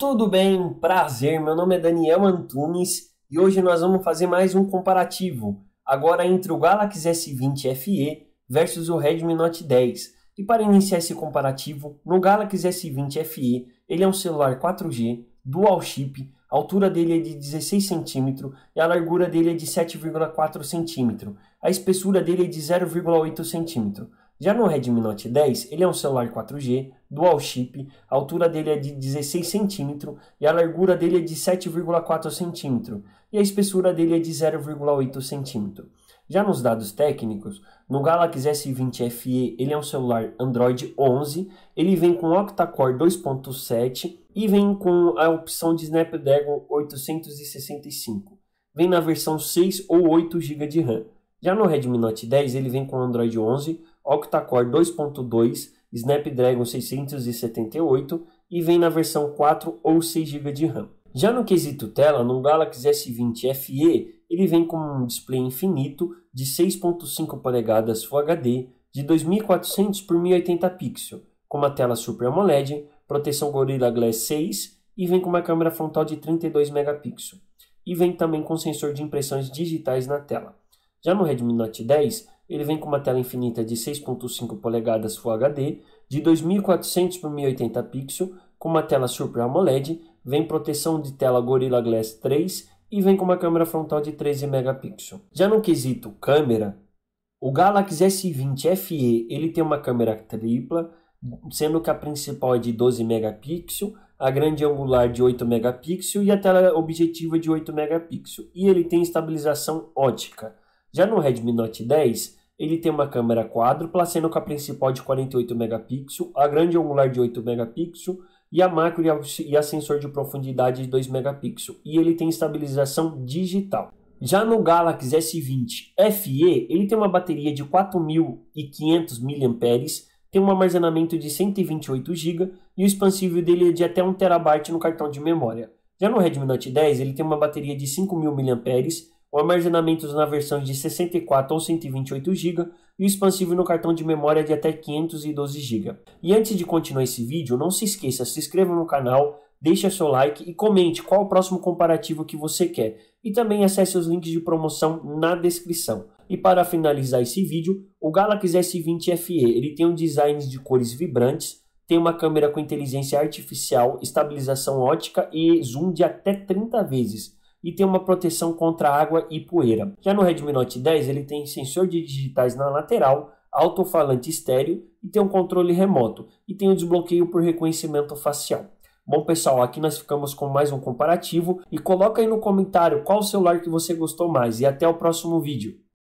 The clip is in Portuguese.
Tudo bem? Prazer, meu nome é Daniel Antunes e hoje nós vamos fazer mais um comparativo, agora entre o Galaxy S20 FE versus o Redmi Note 10. E para iniciar esse comparativo, no Galaxy S20 FE, ele é um celular 4G, dual chip, a altura dele é de 16 cm e a largura dele é de 7,4 cm, a espessura dele é de 0,8 cm. Já no Redmi Note 10, ele é um celular 4G, dual chip, a altura dele é de 16 cm e a largura dele é de 7,4 cm e a espessura dele é de 0,8 cm. Já nos dados técnicos, no Galaxy S20 FE ele é um celular Android 11, ele vem com octa-core 2.7 e vem com a opção de Snapdragon 865. Vem na versão 6 ou 8 GB de RAM. Já no Redmi Note 10 ele vem com Android 11, octa-core 2.2, Snapdragon 678 e vem na versão 4 ou 6 GB de RAM. Já no quesito tela, no Galaxy S20 FE, ele vem com um display infinito de 6.5 polegadas Full HD de 2400 por 1080 pixels, com uma tela Super AMOLED, proteção Gorilla Glass 6 e vem com uma câmera frontal de 32 megapixels. E vem também com sensor de impressões digitais na tela. Já no Redmi Note 10, ele vem com uma tela infinita de 6.5 polegadas Full HD, de 2400 por 1080 pixels, com uma tela Super AMOLED, vem proteção de tela Gorilla Glass 3 e vem com uma câmera frontal de 13 megapixels. Já no quesito câmera, o Galaxy S20 FE ele tem uma câmera tripla, sendo que a principal é de 12 megapixels, a grande angular de 8 megapixels e a tela objetiva de 8 megapixels. E ele tem estabilização ótica. Já no Redmi Note 10, ele tem uma câmera quádrupla, sendo que a principal de 48 megapixels, a grande angular de 8 megapixels e a macro e a sensor de profundidade de 2 megapixels. E ele tem estabilização digital. Já no Galaxy S20 FE, ele tem uma bateria de 4.500 mAh, tem um armazenamento de 128 GB e o expansível dele é de até 1 TB no cartão de memória. Já no Redmi Note 10, ele tem uma bateria de 5.000 mAh o armazenamento na versão de 64 ou 128 GB e o expansivo no cartão de memória de até 512 GB. E antes de continuar esse vídeo, não se esqueça, se inscreva no canal, deixe seu like e comente qual o próximo comparativo que você quer. E também acesse os links de promoção na descrição. E para finalizar esse vídeo, o Galaxy S20 FE ele tem um design de cores vibrantes, tem uma câmera com inteligência artificial, estabilização ótica e zoom de até 30 vezes e tem uma proteção contra água e poeira. Já no Redmi Note 10, ele tem sensor de digitais na lateral, alto-falante estéreo e tem um controle remoto e tem o um desbloqueio por reconhecimento facial. Bom pessoal, aqui nós ficamos com mais um comparativo e coloca aí no comentário qual celular que você gostou mais e até o próximo vídeo.